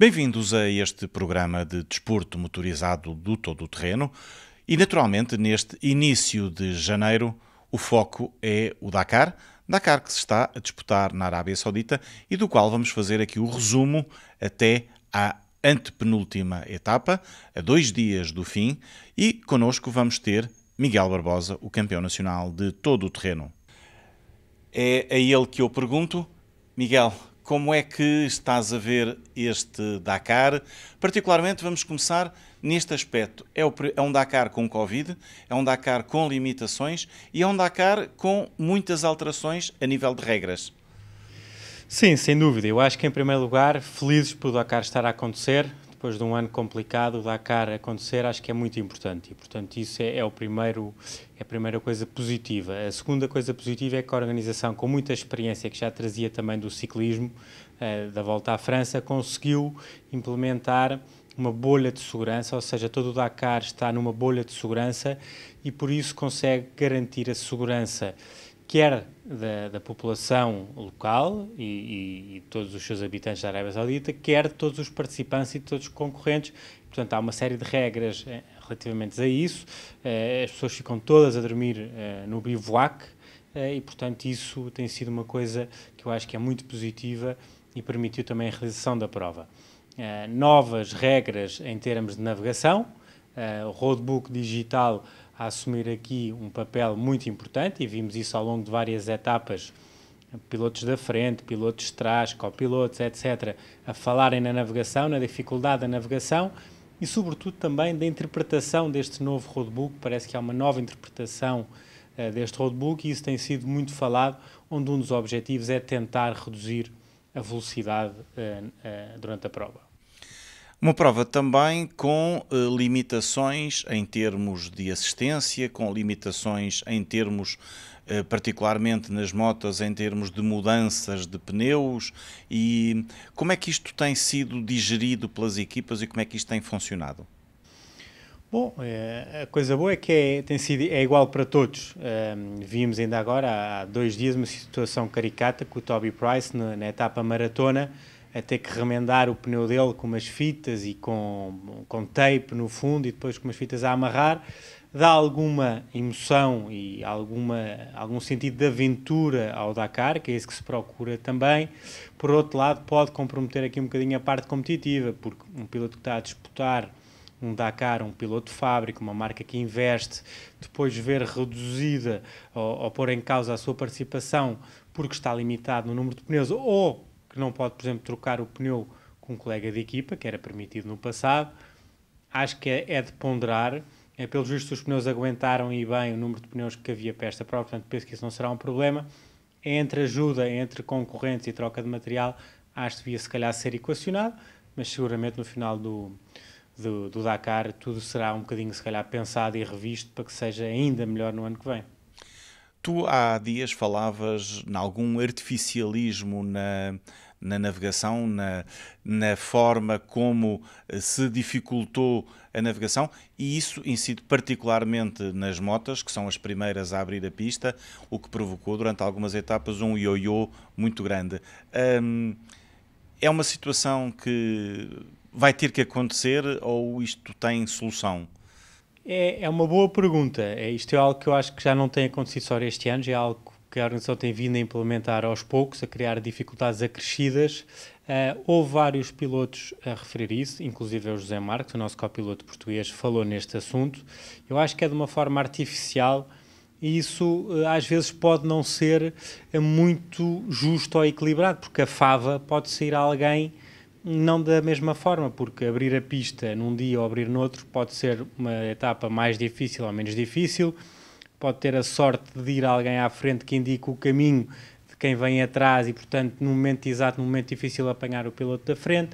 Bem-vindos a este programa de desporto motorizado do todo o terreno e, naturalmente, neste início de janeiro, o foco é o Dakar, Dakar que se está a disputar na Arábia Saudita e do qual vamos fazer aqui o resumo até à antepenúltima etapa, a dois dias do fim, e connosco vamos ter Miguel Barbosa, o campeão nacional de todo o terreno. É a ele que eu pergunto, Miguel, como é que estás a ver este Dakar? Particularmente, vamos começar neste aspecto. É, o, é, um Dakar com Covid, é um Dakar com limitações e é um Dakar com muitas alterações a nível de regras. Sim, sem dúvida. Eu acho que, em primeiro lugar, felizes por o Dakar estar a acontecer depois de um ano complicado, o Dakar acontecer, acho que é muito importante. E, portanto, isso é, é, o primeiro, é a primeira coisa positiva. A segunda coisa positiva é que a organização, com muita experiência que já trazia também do ciclismo, uh, da volta à França, conseguiu implementar uma bolha de segurança, ou seja, todo o Dakar está numa bolha de segurança e por isso consegue garantir a segurança quer da, da população local e, e, e, todos os seus habitantes da Arábia Saudita, quer de todos os participantes e de todos os concorrentes. Portanto, há uma série de regras eh, relativamente a isso. Eh, as pessoas ficam todas a dormir eh, no bivouac e, portanto, isso tem sido uma coisa que eu acho que é muito positiva e permitiu também a realização da prova. Novas regras em termos de navegação, o roadbook digital a assumir aqui um papel muito importante e vimos isso ao longo de várias etapas pilotos da frente, pilotos de trás, copilotos, etc., a falarem na navegação, na dificuldade da navegação e, sobretudo, também da interpretação deste novo roadbook. Parece que há uma nova interpretação uh, deste roadbook e isso tem sido muito falado, onde um dos objetivos é tentar reduzir a velocidade uh, uh, durante a prova. Uma prova também com eh, limitações em termos de assistência, com limitações em termos, eh, particularmente nas motas, em termos de mudanças de pneus. E como é que isto tem sido digerido pelas equipas e como é que isto tem funcionado? Bom, eh, a coisa boa é que é, tem sido, é igual para todos. Ehm, vimos ainda agora, há dois dias, uma situação caricata com o Toby Price na, na etapa maratona a ter que remendar o pneu dele com umas fitas e com, com tape no fundo e depois com umas fitas a amarrar, dá alguma emoção e alguma, algum sentido de aventura ao Dakar, que é isso que se procura também. Por outro lado, pode comprometer aqui um bocadinho a parte competitiva, porque um piloto que está a disputar um Dakar, um piloto de fábrica, uma marca que investe, depois ver reduzida ou, ou pôr em causa a sua participação porque está limitado no número de pneus ou que não pode, por exemplo, trocar o pneu com um colega de equipa, que era permitido no passado. Acho que é, é de ponderar. É, pelo visto, os pneus aguentaram e bem o número de pneus que havia para esta prova, portanto, penso que isso não será um problema. É entre ajuda, é entre concorrentes e troca de material, acho que devia se calhar ser equacionado, mas seguramente no final do, do, do Dakar tudo será um bocadinho, se calhar, pensado e revisto para que seja ainda melhor no ano que vem. Tu há dias falavas em algum artificialismo na, na navegação, na, na, forma como eh, se dificultou a navegação, e isso incide particularmente nas motas, que são as primeiras a abrir a pista, o que provocou durante algumas etapas um ioiô muito grande. Hum, é uma situação que vai ter que acontecer ou isto tem solução? É, é uma boa pergunta. É, isto é algo que eu acho que já não tem acontecido só este ano, já é algo que a organização tem vindo a implementar aos poucos, a criar dificuldades acrescidas. Uh, houve vários pilotos a referir isso, inclusive é o José Marques, o nosso copiloto português, falou neste assunto. Eu acho que é de uma forma artificial e isso eh, às vezes pode não ser muito justo ou equilibrado, porque a fava pode sair a alguém não da mesma forma, porque abrir a pista num dia ou abrir noutro pode ser uma etapa mais difícil ou menos difícil, pode ter a sorte de ir alguém à frente que indique o caminho de quem vem atrás e, portanto, no momento exato, no momento difícil, apanhar o piloto da frente.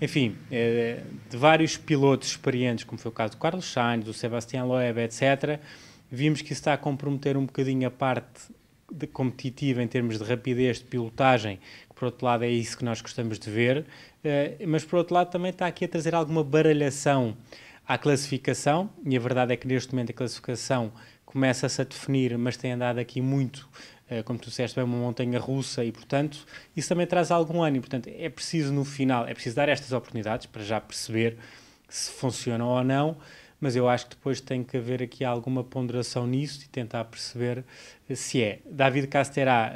Enfim, eh, de vários pilotos experientes, como foi o caso do Carlos Sainz, do Sebastian Loeb, etc., vimos que isso está a comprometer um bocadinho a parte competitiva em termos de rapidez de pilotagem por outro lado é isso que nós gostamos de ver, eh, mas por outro lado também está aqui a trazer alguma baralhação à classificação, e a verdade é que neste momento a classificação começa-se a definir, mas tem andado aqui muito, eh, como tu disseste, bem é uma montanha russa e, portanto, isso também traz algum ânimo. Portanto, é preciso no final, é preciso dar estas oportunidades para já perceber se funcionam ou não, mas eu acho que depois tem que haver aqui alguma ponderação nisso e tentar perceber eh, se é. David Casterá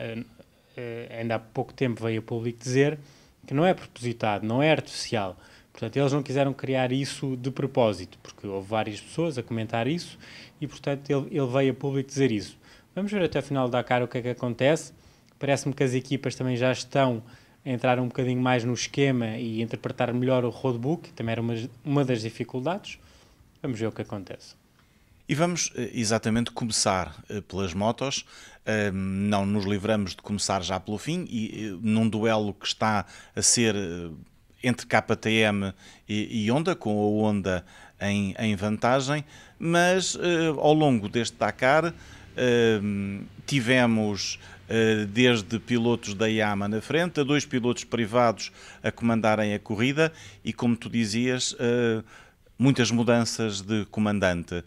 eh, ainda há pouco tempo veio a público dizer que não é propositado, não é artificial. Portanto, eles não quiseram criar isso de propósito, porque houve várias pessoas a comentar isso e, portanto, ele, ele veio a público dizer isso. Vamos ver até o final da cara o que é que acontece. Parece-me que as equipas também já estão a entrar um bocadinho mais no esquema e interpretar melhor o roadbook, que também era uma, uma das dificuldades. Vamos ver o que acontece. E vamos eh, exatamente começar eh, pelas motos. Não nos livramos de começar já pelo fim e eh, num duelo que está a ser entre KTM e Honda, com a Honda em, vantagem, mas ao longo deste Dakar tivemos desde pilotos da Yamaha na frente, a dois pilotos privados a comandarem a corrida e, como tu dizias, muitas mudanças de comandante.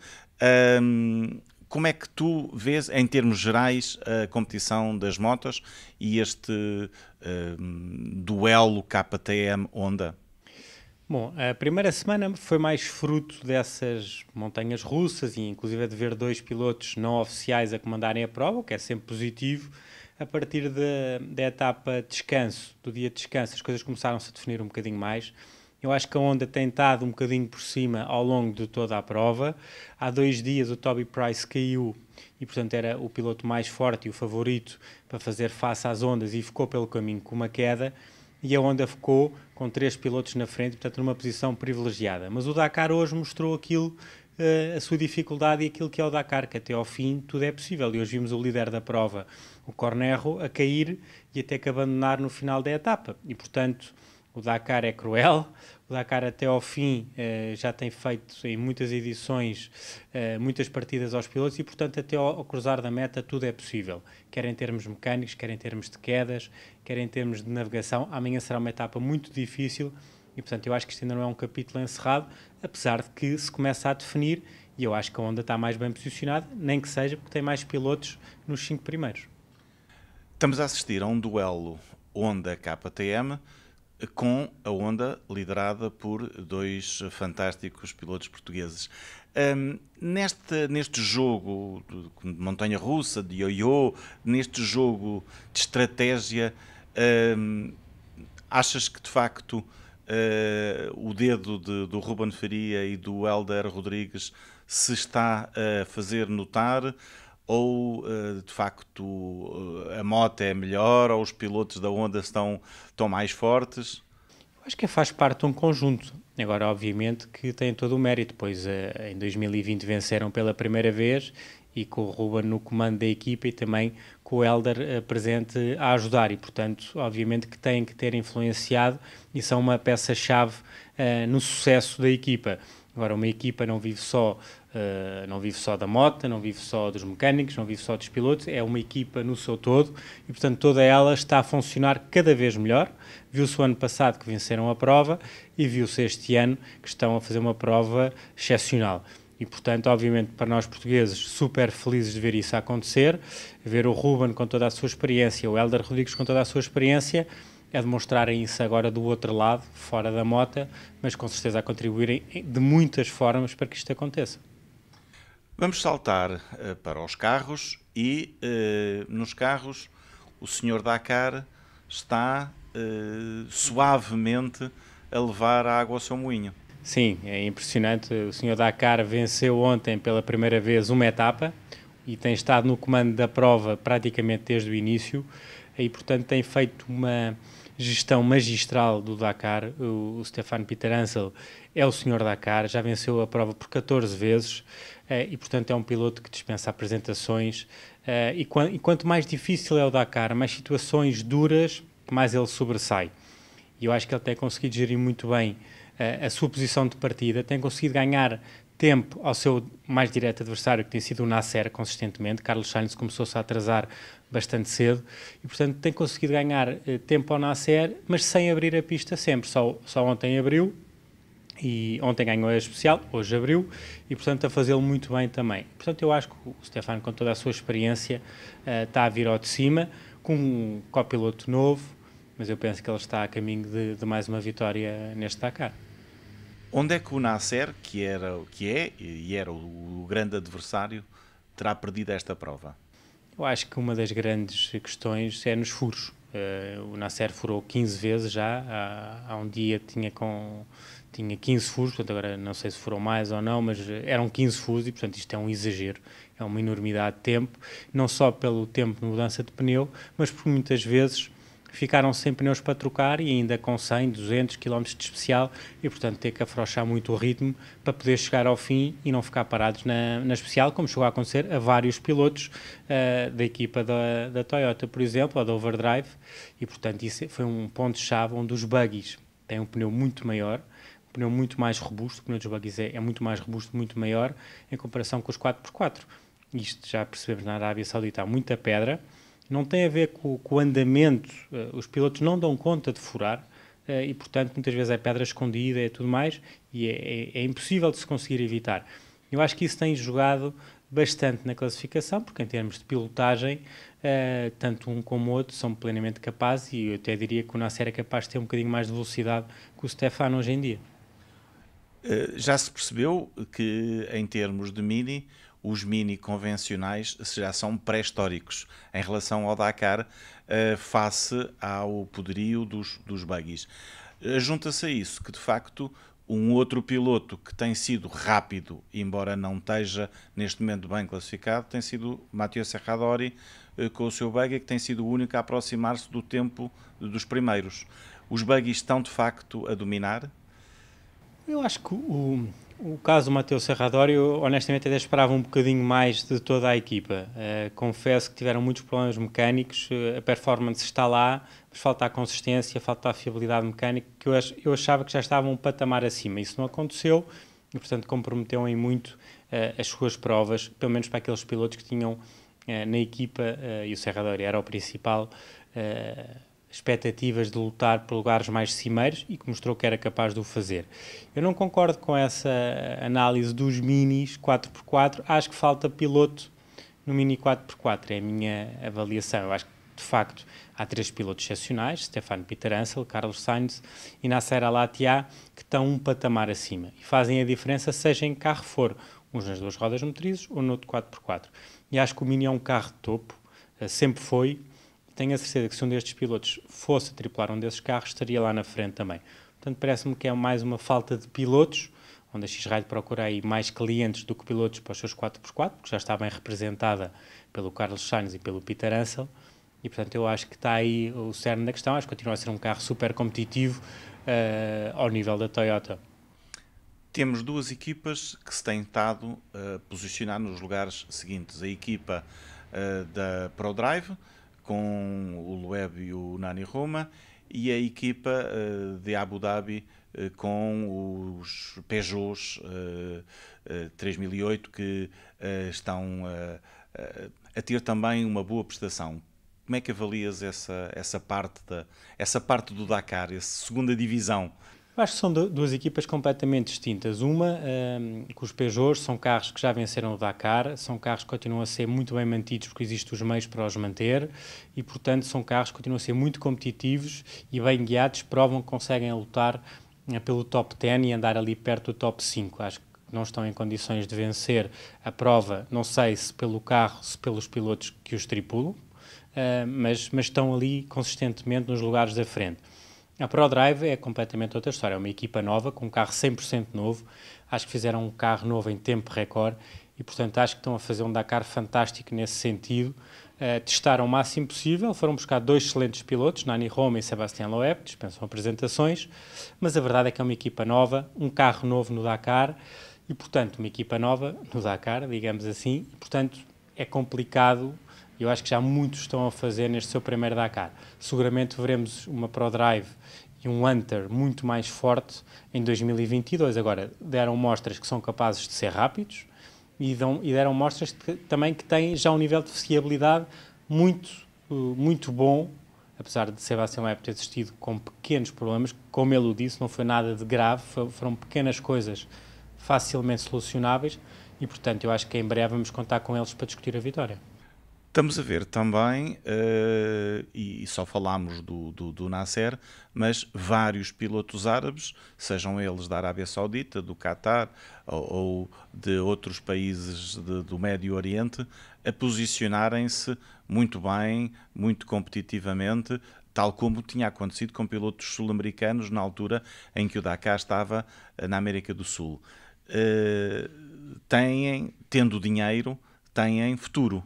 Um, como é que tu vês, em termos gerais, a competição das motas e este um, duelo KTM-Honda? Bom, a primeira semana foi mais fruto dessas montanhas russas e inclusive de ver dois pilotos não oficiais a comandarem a prova, o que é sempre positivo. A partir da, etapa etapa descanso, do dia de descanso, as coisas começaram-se a definir um bocadinho mais eu acho que a onda tem estado um bocadinho por cima ao longo de toda a prova. Há dois dias o Toby Price caiu e, portanto, era o piloto mais forte e o favorito para fazer face às ondas e ficou pelo caminho com uma queda. E a onda ficou com três pilotos na frente, portanto, numa posição privilegiada. Mas o Dakar hoje mostrou aquilo eh, a sua dificuldade e aquilo que é o Dakar, que até ao fim tudo é possível. E hoje vimos o líder da prova, o Cornerro, a cair e até que abandonar no final da etapa. E, portanto, o Dakar é cruel. O Dakar até ao fim eh, já tem feito em muitas edições eh, muitas partidas aos pilotos e, portanto, até ao, ao, cruzar da meta tudo é possível. Quer em termos mecânicos, quer em termos de quedas, quer em termos de navegação. Amanhã será uma etapa muito difícil e, portanto, eu acho que isto ainda não é um capítulo encerrado, apesar de que se começa a definir e eu acho que a Honda está mais bem posicionada, nem que seja porque tem mais pilotos nos cinco primeiros. Estamos a assistir a um duelo Honda-KTM com a onda liderada por dois fantásticos pilotos portugueses. Um, neste, neste jogo de montanha-russa, de ioiô, neste jogo de estratégia, um, achas que de facto uh, o dedo de, do Ruben Faria e do Helder Rodrigues se está a fazer notar? ou eh, de facto eh, a moto é melhor, ou os pilotos da Honda estão, estão mais fortes? Acho que é, faz parte de um conjunto. Agora, obviamente, que tem todo o mérito, pois eh, em 2020 venceram pela primeira vez e com o Ruben no comando da equipa e também com o Helder presente a ajudar e, portanto, obviamente que têm que ter influenciado e são uma peça-chave uh, no sucesso da equipa. Agora, uma equipa não vive só eh, não vive só da moto, não vive só dos mecânicos, não vive só dos pilotos, é uma equipa no seu todo e, portanto, toda ela está a funcionar cada vez melhor. Viu-se o ano passado que venceram a prova e viu-se este ano que estão a fazer uma prova excepcional. E, portanto, obviamente, para nós portugueses, super felizes de ver isso acontecer, ver o Ruben com toda a sua experiência, o Helder Rodrigues com toda a sua experiência, a demonstrarem isso agora do outro lado, fora da mota, mas com certeza a contribuírem de muitas formas para que isto aconteça. Vamos saltar uh, para os carros e uh, nos carros o senhor Dakar está uh, suavemente a levar a água ao seu moinho. Sim, é impressionante. O senhor Dakar venceu ontem pela primeira vez uma etapa e tem estado no comando da prova praticamente desde o início e, portanto, tem feito uma gestão magistral do Dakar. O, o Stefano Peter Ansel é o senhor Dakar, já venceu a prova por 14 vezes. É, e, portanto, é um piloto que dispensa apresentações. É, e, qu e quanto mais difícil é o Dakar, mais situações duras, mais ele sobressai. E eu acho que ele tem conseguido gerir muito bem uh, a sua posição de partida, tem conseguido ganhar tempo ao seu mais direto adversário, que tem sido o Nasser, consistentemente. Carlos Sainz começou-se a atrasar bastante cedo e, portanto, tem conseguido ganhar uh, tempo ao Nasser, mas sem abrir a pista sempre. Só, só ontem abriu, e ontem ganhou a especial, hoje abriu, e portanto a fazê-lo muito bem também. Portanto, eu acho que o Stefano, com toda a sua experiência, eh, está a vir ao de cima, com um copiloto novo, mas eu penso que ele está a caminho de, de mais uma vitória neste Dakar. Onde é que o Nasser, que, era, que é e era o, grande adversário, terá perdido esta prova? Eu acho que uma das grandes questões é nos furos. Uh, o Nasser furou 15 vezes já, há, há um dia tinha com tinha 15 furos, portanto agora não sei se foram mais ou não, mas eram 15 furos e portanto isto é um exagero, é uma enormidade de tempo, não só pelo tempo de mudança de pneu, mas porque muitas vezes ficaram sem pneus para trocar e ainda com 100, 200 km de especial e portanto ter que afrouxar muito o ritmo para poder chegar ao fim e não ficar parados na, na especial, como chegou a acontecer a vários pilotos uh, da equipa da, da Toyota, por exemplo, ou da Overdrive e portanto isso foi um ponto-chave onde os buggies têm um pneu muito maior, um pneu muito mais robusto, o pneu dos buggies é, é muito mais robusto, muito maior, em comparação com os 4x4. Isto já percebemos na Arábia Saudita, há muita pedra, não tem a ver com, com o andamento, eh, os pilotos não dão conta de furar, eh, e portanto muitas vezes é pedra escondida e é tudo mais, e é, é, é, impossível de se conseguir evitar. Eu acho que isso tem jogado bastante na classificação, porque em termos de pilotagem, uh, tanto um como o outro são plenamente capazes, e eu até diria que o Nasser é capaz de ter um bocadinho mais de velocidade que o Stefano hoje em dia. Eh, já se percebeu que, em termos de Mini, os Mini convencionais já são pré-históricos em relação ao Dakar, eh, face ao poderio dos, dos buggies. Eh, junta-se a isso que, de facto, um outro piloto que tem sido rápido, embora não esteja neste momento bem classificado, tem sido Matheus Serradori com o seu buggy, que tem sido o único a aproximar-se do tempo dos primeiros. Os buggies estão de facto a dominar eu acho que o, o caso do Matheus Serradório, honestamente, até esperava um bocadinho mais de toda a equipa. Uh, confesso que tiveram muitos problemas mecânicos, eh, a performance está lá, mas falta a consistência, falta a fiabilidade mecânica, que eu, ach, eu achava que já estava um patamar acima. Isso não aconteceu e, portanto, comprometeu em muito uh, as suas provas, pelo menos para aqueles pilotos que tinham uh, na equipa, e o Serradório era o principal expectativas de lutar por lugares mais cimeiros e que mostrou que era capaz de o fazer. Eu não concordo com essa análise dos minis 4x4, acho que falta piloto no mini 4x4, é a minha avaliação. Eu acho que, de facto, há três pilotos excepcionais, Stefano Peter Ansel, Carlos Sainz e Nasser Alatia, que estão um patamar acima e fazem a diferença seja em carro for, uns nas duas rodas motrizes ou no outro 4x4. E acho que o Mini é um carro de topo, eh, sempre foi, tenho a certeza que se um destes pilotos fosse tripular um desses carros, estaria lá na frente também. Portanto, parece-me que é mais uma falta de pilotos, onde a X-Ride procura aí mais clientes do que pilotos para os seus 4x4, porque já está bem representada pelo Carlos Sainz e pelo Peter Ansel, e portanto eu acho que está aí o cerne da questão, acho que continua a ser um carro super competitivo uh, ao nível da Toyota. Temos duas equipas que se têm estado a uh, eh, posicionar nos lugares seguintes, a equipa uh, da ProDrive, com o Lueb e o Nani Roma e a equipa uh, de Abu Dhabi uh, com os Peugeots uh, eh, 3008 que estão a ter também uma boa prestação. Como é que avalias essa, essa, parte, da, essa parte do Dakar, essa segunda divisão acho que são duas equipas completamente distintas. Uma, um, que os Peugeot são carros que já venceram o Dakar, são carros que continuam a ser muito bem mantidos porque existem os meios para os manter e, portanto, são carros que continuam a ser muito competitivos e bem guiados, provam que conseguem lutar eh, pelo top 10 e andar ali perto do top 5. Acho que não estão em condições de vencer a prova, não sei se pelo carro, se pelos pilotos que os tripulam, uh, mas, mas estão ali consistentemente nos lugares da frente. A ProDrive é completamente outra história, é uma equipa nova, com um carro 100% novo, acho que fizeram um carro novo em tempo recorde e, portanto, acho que estão a fazer um Dakar fantástico nesse sentido. Uh, testaram o máximo possível, foram buscar dois excelentes pilotos, Nani Roma e Sebastián Loeb, dispensam apresentações, mas a verdade é que é uma equipa nova, um carro novo no Dakar e, portanto, uma equipa nova no Dakar, digamos assim, e, portanto, é complicado. Eu acho que já muitos estão a fazer neste seu primeiro Dakar. Seguramente veremos uma ProDrive e um Hunter muito mais forte em 2022. Agora, deram mostras que são capazes de ser rápidos e, dão, e deram mostras que, também que têm já um nível de fiabilidade muito, eh, muito bom, apesar de Sebastião Webb ter existido com pequenos problemas, como ele o disse, não foi nada de grave, foram pequenas coisas facilmente solucionáveis e, portanto, eu acho que em breve vamos contar com eles para discutir a vitória. Estamos a ver também, uh, e, só falámos do, do, do, Nasser, mas vários pilotos árabes, sejam eles da Arábia Saudita, do Catar ou, ou de outros países de, do Médio Oriente, a posicionarem-se muito bem, muito competitivamente, tal como tinha acontecido com pilotos sul-americanos na altura em que o Dakar estava eh, na América do Sul. Uh, têm, tendo dinheiro, têm futuro.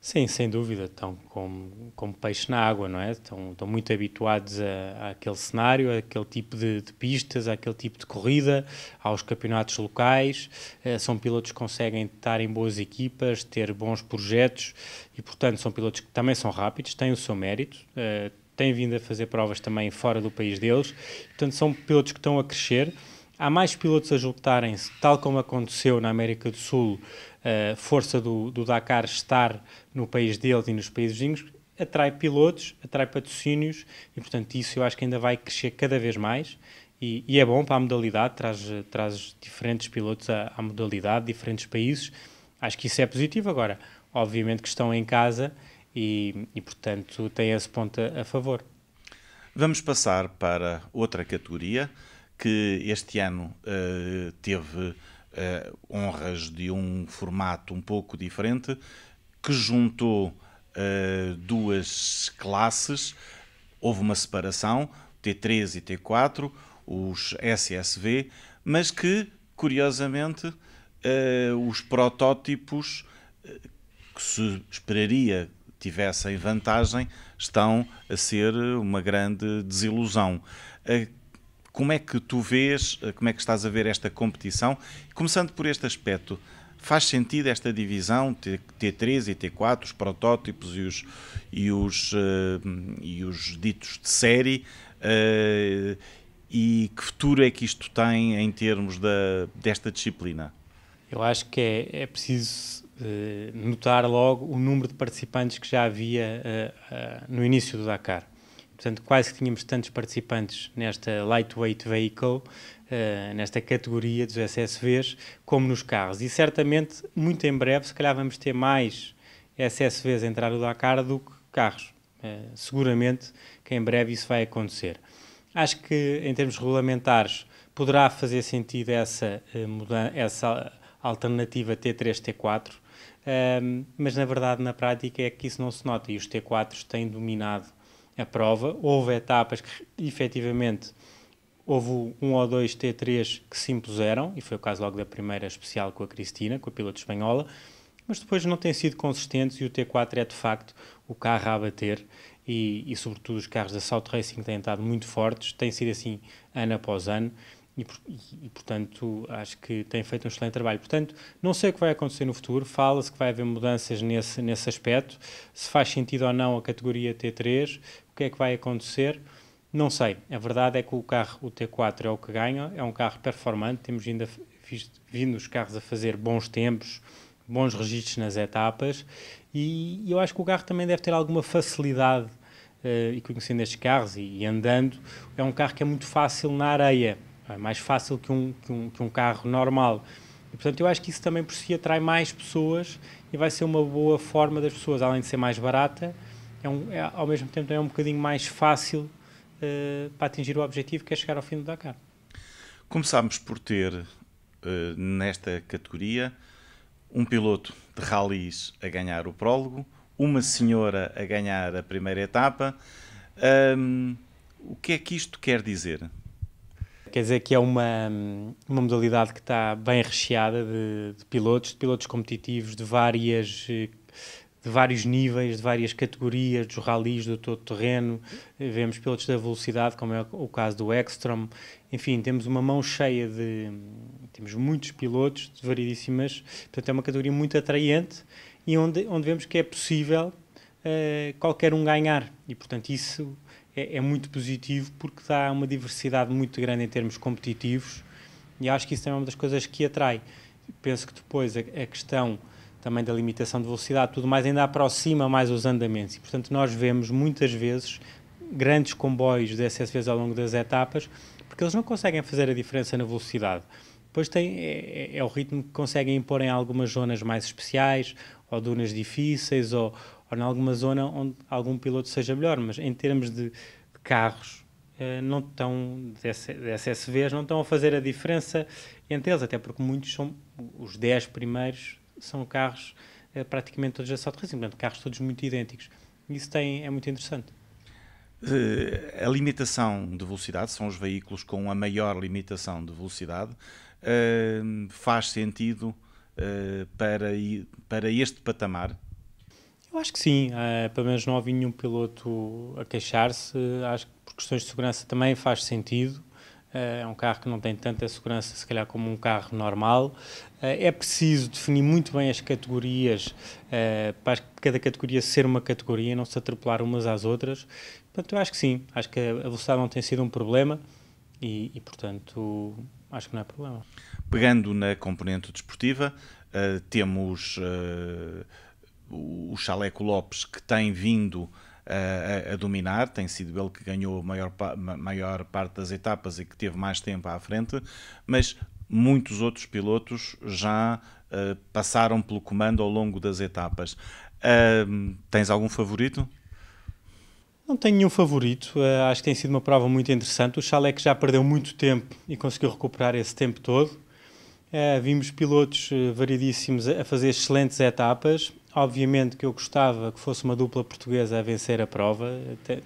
Sim, sem dúvida, estão como, como peixe na água, não é? Estão, estão muito habituados a, àquele cenário, àquele tipo de, de, pistas, àquele tipo de corrida, aos campeonatos locais. Eh, são pilotos que conseguem estar em boas equipas, ter bons projetos e, portanto, são pilotos que também são rápidos, têm o seu mérito eh, têm vindo a fazer provas também fora do país deles. Portanto, são pilotos que estão a crescer Há mais pilotos a juntarem-se, tal como aconteceu na América do Sul, a eh, força do, do Dakar estar no país deles e nos países vizinhos, atrai pilotos, atrai patrocínios e, portanto, isso eu acho que ainda vai crescer cada vez mais. E, e é bom para a modalidade, traz, traz diferentes pilotos à, à modalidade, diferentes países. Acho que isso é positivo. Agora, obviamente que estão em casa e, e portanto, têm esse ponto a, a favor. Vamos passar para outra categoria que este ano uh, teve uh, honras de um formato um pouco diferente, que juntou uh, duas classes, houve uma separação, T3 e T4, os SSV, mas que, curiosamente, os protótipos que se esperaria tivessem vantagem estão a ser uma grande desilusão como é que tu vês, eh, como é que estás a ver esta competição? Começando por este aspecto, faz sentido esta divisão T3 e T4, os protótipos e os, e os, eh, e os ditos de série? Eh, e que futuro é que isto tem em termos da, desta disciplina? Eu acho que é, é preciso notar logo o número de participantes que já havia no início do Dakar portanto quase que tínhamos tantos participantes nesta lightweight vehicle, uh, nesta categoria dos SSVs, como nos carros. E certamente, muito em breve, se calhar vamos ter mais SSVs a entrar no Dakar do que carros. Uh, seguramente que em breve isso vai acontecer. Acho que em termos regulamentares poderá fazer sentido essa, uh, essa alternativa T3, T4, mas na verdade na prática é que isso não se nota e os T4s têm dominado a prova. Houve etapas que efetivamente houve um ou dois T3 que se impuseram, e foi o caso logo da primeira especial com a Cristina, com a piloto espanhola, mas depois não têm sido consistentes e o T4 é de facto o carro a bater e, e sobretudo os carros da South Racing têm estado muito fortes, têm sido assim ano após ano e, e, portanto, acho que tem feito um excelente trabalho. Portanto, não sei o que vai acontecer no futuro, fala-se que vai haver mudanças nesse, nesse aspecto, se faz sentido ou não a categoria T3, o que é que vai acontecer, não sei. A verdade é que o carro, o T4, é o que ganha, é um carro performante, temos ainda vindo os carros a fazer bons tempos, bons registros nas etapas, e, e eu acho que o carro também deve ter alguma facilidade Uh, e conhecendo estes carros e, e, andando, é um carro que é muito fácil na areia. É mais fácil que um, que um, que um carro normal. E, portanto, eu acho que isso também por si atrai mais pessoas e vai ser uma boa forma das pessoas, além de ser mais barata, é, um, é ao mesmo tempo é um bocadinho mais fácil uh, para atingir o objetivo que é chegar ao fim do Dakar. Começámos por ter uh, nesta categoria um piloto de rallies a ganhar o prólogo, uma senhora a ganhar a primeira etapa. Um, o que é que isto quer dizer? Quer dizer que é uma, uma modalidade que está bem recheada de, de pilotos, de pilotos competitivos de várias de vários níveis, de várias categorias, dos ralis, do todo terreno, vemos pilotos da velocidade, como é o caso do Ekstrom, enfim, temos uma mão cheia de, temos muitos pilotos de variedíssimas, portanto é uma categoria muito atraente e onde, onde vemos que é possível uh, qualquer um ganhar e portanto isso é, é, muito positivo porque dá uma diversidade muito grande em termos competitivos e acho que isso também é uma das coisas que atrai. Penso que depois a, a questão também da limitação de velocidade, tudo mais, ainda aproxima mais os andamentos. E, portanto, nós vemos muitas vezes grandes comboios de SSVs ao longo das etapas, porque eles não conseguem fazer a diferença na velocidade. Depois tem, é, é, é o ritmo que conseguem impor em algumas zonas mais especiais, ou dunas difíceis, ou, ou em alguma zona onde algum piloto seja melhor, mas em termos de, eh, de carros, não estão, de SSVs, não estão a fazer a diferença entre eles, até porque muitos são, os 10 primeiros são carros eh, praticamente todos de assalto racing, portanto, carros todos muito idênticos. Isso tem, é muito interessante. Uh, a limitação de velocidade são os veículos com a maior limitação de velocidade. Uh, faz sentido uh, para, para este patamar eu acho que sim, uh, pelo menos não ouvi nenhum piloto a queixar-se, acho que por questões de segurança também faz sentido, eh, é um carro que não tem tanta segurança, se calhar, como um carro normal. Eh, é preciso definir muito bem as categorias, para cada categoria ser uma categoria, não se atropelar umas às outras. Portanto, eu acho que sim, acho que a velocidade não tem sido um problema e, e portanto, acho que não é problema. Pegando na componente desportiva, temos o Chaleco Lopes, que tem vindo eh, a, a, dominar, tem sido ele que ganhou a maior, maior parte das etapas e que teve mais tempo à frente, mas muitos outros pilotos já uh, passaram pelo comando ao longo das etapas. Uh, tens algum favorito? Não tenho nenhum favorito, uh, acho que tem sido uma prova muito interessante. O Chaleco já perdeu muito tempo e conseguiu recuperar esse tempo todo. vimos pilotos variedíssimos a fazer excelentes etapas Obviamente que eu gostava que fosse uma dupla portuguesa a vencer a prova.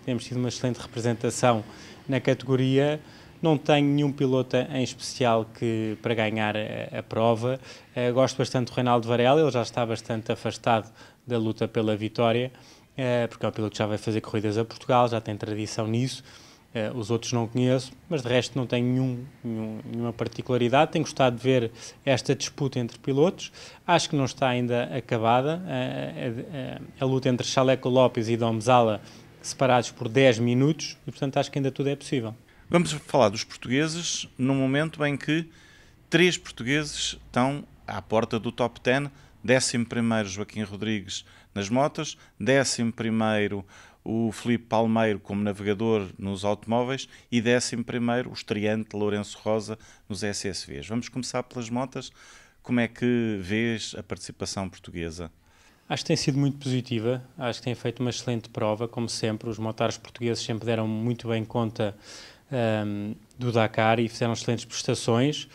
Temos tido uma excelente representação na categoria. Não tenho nenhum piloto em especial que, para ganhar a, a prova. Uh, gosto bastante do Reinaldo Varela, ele já está bastante afastado da luta pela vitória, uh, porque é um piloto que já vai fazer corridas a Portugal, já tem tradição nisso. Eh, os outros não conheço, mas de resto não tenho nenhum, nenhum, nenhuma particularidade. Tenho gostado de ver esta disputa entre pilotos. Acho que não está ainda acabada. a, eh, a, eh, a, luta entre Chaleco Lopes e Domzala separados por 10 minutos e, portanto, acho que ainda tudo é possível. Vamos falar dos portugueses num momento em que três portugueses estão à porta do top 10. 11 primeiro Joaquim Rodrigues nas motas, 11 primeiro o Felipe Palmeiro como navegador nos automóveis e 11 primeiro o estreante Lourenço Rosa nos SSVs. Vamos começar pelas motas. Como é que vês a participação portuguesa? Acho que tem sido muito positiva, acho que tem feito uma excelente prova, como sempre. Os motares portugueses sempre deram muito bem conta um, ehm, do Dakar e fizeram excelentes prestações.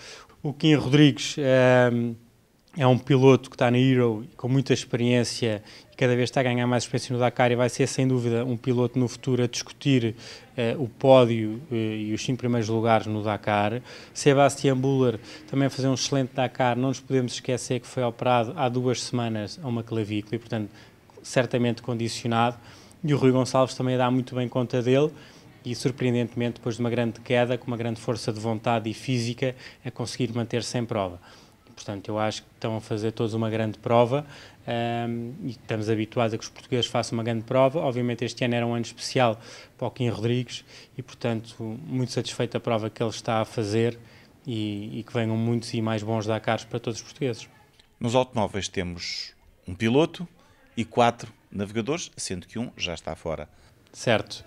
O Kim Rodrigues um, ehm, é um piloto que está na Hero com muita experiência e cada vez está a ganhar mais experiência no Dakar e vai ser sem dúvida um piloto no futuro a discutir uh, o pódio uh, e os cinco primeiros lugares no Dakar. Sebastian Buller também fazer um excelente Dakar, não nos podemos esquecer que foi operado há duas semanas a uma clavícula e portanto certamente condicionado e o Rui Gonçalves também dá muito bem conta dele e surpreendentemente depois de uma grande queda com uma grande força de vontade e física a conseguir manter sem em prova. Portanto, eu acho que estão a fazer todos uma grande prova um, ehm, e estamos habituados a que os portugueses façam uma grande prova. Obviamente, este ano era um ano especial para o Quim Rodrigues e, portanto, muito satisfeito a prova que ele está a fazer e, e que venham muitos e mais bons Dakar para todos os portugueses. Nos automóveis temos um piloto e quatro navegadores, sendo que um já está fora. Certo.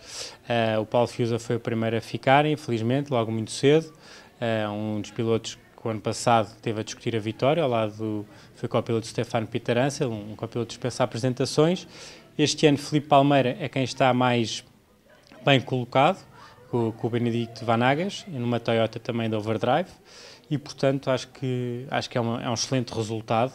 Uh, o Paulo Fiusa foi o primeiro a ficar, infelizmente, logo muito cedo. Uh, um dos pilotos que o ano passado teve a discutir a vitória, ao lado do, foi copiloto Stefano Pitarança, um, um copiloto dispensa apresentações. Este ano Felipe Palmeira é quem está mais bem colocado, com, com o Benedito Vanagas, numa Toyota também da overdrive, e portanto acho que, acho que é, uma, é um excelente resultado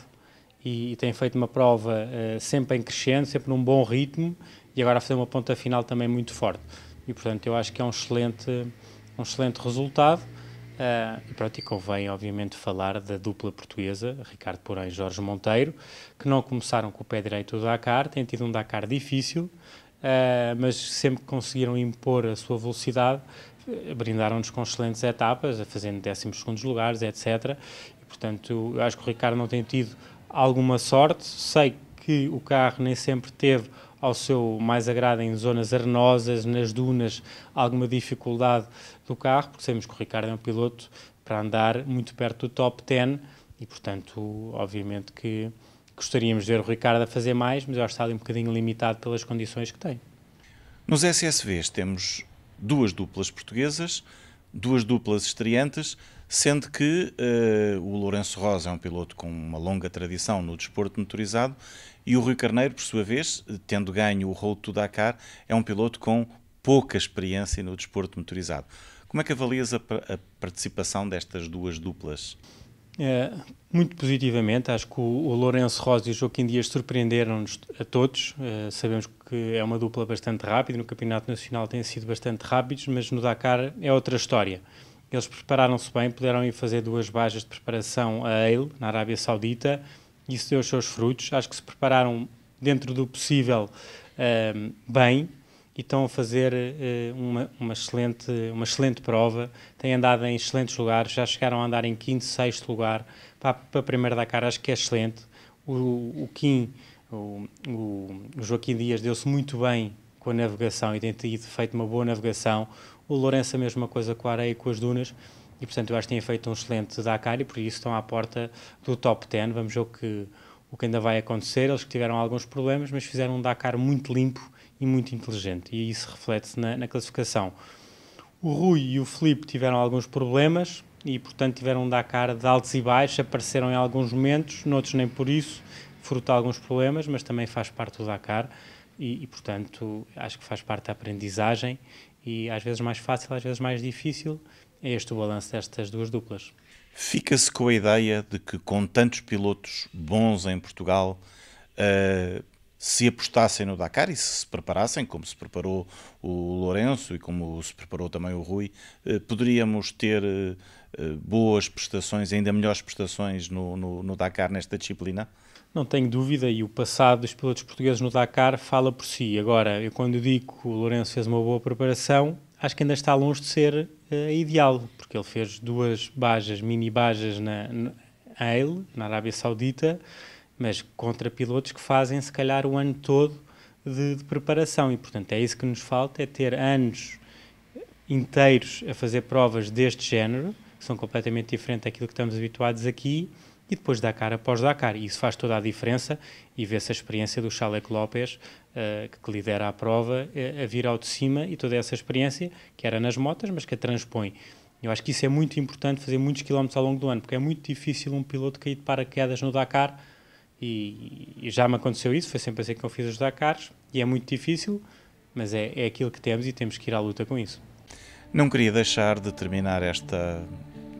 e, e tem feito uma prova uh, sempre em crescendo, sempre num bom ritmo, e agora a fazer uma ponta final também muito forte. E portanto eu acho que é um excelente, um excelente resultado Uh, e pronto, e convém, obviamente, falar da dupla portuguesa, Ricardo Porém e Jorge Monteiro, que não começaram com o pé direito do Dakar, têm tido um Dakar difícil, uh, mas sempre que conseguiram impor a sua velocidade, eh, brindaram-nos com excelentes etapas, fazendo 12 lugares, etc. E, portanto, eu acho que o Ricardo não tem tido alguma sorte, sei que o carro nem sempre teve ao seu mais agrado em zonas arenosas, nas dunas, alguma dificuldade do carro, porque sabemos que o Ricardo é um piloto para andar muito perto do top 10 e, portanto, obviamente que gostaríamos de ver o Ricardo a fazer mais, mas eu acho que está ali um bocadinho limitado pelas condições que tem. Nos SSVs temos duas duplas portuguesas, duas duplas estreantes, sendo que uh, o Lourenço Rosa é um piloto com uma longa tradição no desporto motorizado e o Rui Carneiro, por sua vez, tendo ganho o Road to Dakar, é um piloto com pouca experiência no desporto motorizado. Como é que avalias a, a participação destas duas duplas? É, muito positivamente, acho que o, o Lourenço Rosa e o Joaquim Dias surpreenderam-nos a todos. É, sabemos que é uma dupla bastante rápida, no Campeonato Nacional têm sido bastante rápidos, mas no Dakar é outra história. Eles prepararam-se bem, puderam ir fazer duas baixas de preparação a Eil, na Arábia Saudita, isso deu os seus frutos. Acho que se prepararam dentro do possível uh, bem e estão a fazer uh, uma, uma, excelente, uma excelente prova. Têm andado em excelentes lugares, já chegaram a andar em quinto, sexto lugar para, para a primeira da cara. Acho que é excelente. O, o Kim, o, o Joaquim Dias, deu-se muito bem com a navegação e tem tido feito uma boa navegação. O Lourenço, a mesma coisa com a areia e com as dunas e portanto eu acho que têm feito um excelente Dakar e por isso estão à porta do top 10. Vamos ver o que, o que ainda vai acontecer. Eles que tiveram alguns problemas, mas fizeram um Dakar muito limpo e muito inteligente e isso reflete-se na, na, classificação. O Rui e o Felipe tiveram alguns problemas e portanto tiveram um Dakar de altos e baixos, apareceram em alguns momentos, noutros nem por isso, fruto de alguns problemas, mas também faz parte do Dakar. E, e, portanto acho que faz parte da aprendizagem e às vezes mais fácil, às vezes mais difícil é este o balanço destas duas duplas. Fica-se com a ideia de que, com tantos pilotos bons em Portugal, uh, se apostassem no Dakar e se se preparassem, como se preparou o Lourenço e como se preparou também o Rui, uh, poderíamos ter uh, boas prestações, ainda melhores prestações no, no, no Dakar nesta disciplina? Não tenho dúvida, e o passado dos pilotos portugueses no Dakar fala por si. Agora, eu quando digo que o Lourenço fez uma boa preparação, acho que ainda está longe de ser uh, ideal, porque ele fez duas bajas, mini bajas na, na na Arábia Saudita, mas contra pilotos que fazem se calhar o ano todo de, de, preparação e portanto é isso que nos falta, é ter anos inteiros a fazer provas deste género, que são completamente diferentes daquilo que estamos habituados aqui e depois Dakar após Dakar. E isso faz toda a diferença e vê-se a experiência do Chalec López uh, que lidera a prova, uh, a vir ao de cima e toda essa experiência, que era nas motas, mas que a transpõe. Eu acho que isso é muito importante, fazer muitos quilómetros ao longo do ano, porque é muito difícil um piloto cair de paraquedas no Dakar, e, e já me aconteceu isso, foi sempre assim que eu fiz os Dakars, e é muito difícil, mas é, é aquilo que temos e temos que ir à luta com isso. Não queria deixar de terminar esta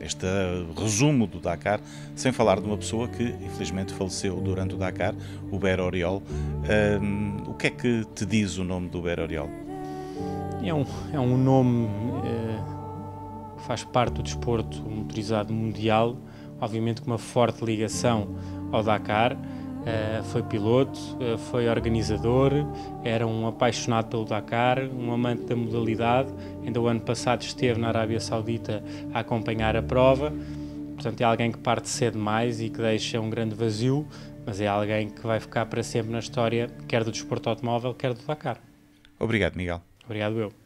este eh, resumo do Dakar, sem falar de uma pessoa que infelizmente faleceu durante o Dakar, o Ber Oriol. Um, ehm, o que é que te diz o nome do Ber Oriol? É um, é um nome eh, que faz parte do desporto motorizado mundial, obviamente com uma forte ligação ao Dakar. Eh, foi piloto, eh, foi organizador, era um apaixonado pelo Dakar, um amante da modalidade. Ainda o ano passado esteve na Arábia Saudita a acompanhar a prova. Portanto, é alguém que parte cedo mais e que deixa um grande vazio, mas é alguém que vai ficar para sempre na história, quer do desporto automóvel, quer do Dakar. Obrigado, Miguel. Obrigado, eu.